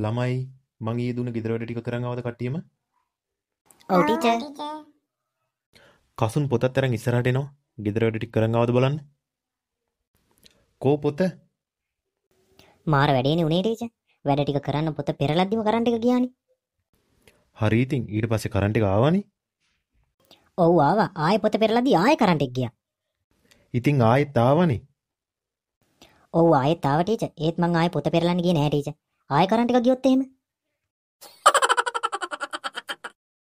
ළමයි මං ඊයේ දුන්න ගෙදර වැඩ ටික කරන් ආවද කට්ටියම? ඔව් ටීචර්. කසුන් පොතත් අරන් ඉස්සරහට එනවා. ගෙදර වැඩ ටික කරන් ආවද බලන්න. කෝ පොත? මාර වැඩේනේ උනේ ටීචර්. වැඩ ටික කරන්න පොත පෙරලද්දිම කරන්ට් එක ගියානේ. හරි ඉතින් ඊට පස්සේ කරන්ට් එක ආවනේ. ඔව් ආවා. ආයෙ පොත පෙරලද්දි ආයෙ කරන්ට් එක ගියා. ඉතින් ආයෙත් ආවනේ. ඔව් ආයෙත් ආව ටීචර්. ඒත් මං ආයෙ පොත පෙරලන්න ගියේ නෑ ටීචර්. ආයෙ කරන්ට් එක ගියොත් එහෙම